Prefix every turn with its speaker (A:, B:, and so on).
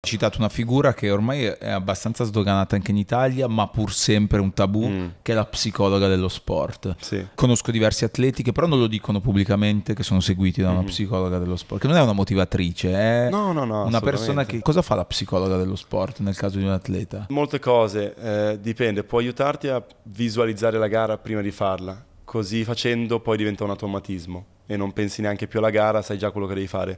A: citato una figura che ormai è abbastanza sdoganata anche in Italia, ma pur sempre un tabù, mm. che è la psicologa dello sport. Sì. Conosco diversi atleti che però non lo dicono pubblicamente, che sono seguiti da una mm. psicologa dello sport, che non è una motivatrice, è no,
B: no, no, una persona
A: che... Cosa fa la psicologa dello sport nel caso di un atleta?
B: Molte cose, eh, dipende, può aiutarti a visualizzare la gara prima di farla, così facendo poi diventa un automatismo e non pensi neanche più alla gara, sai già quello che devi fare.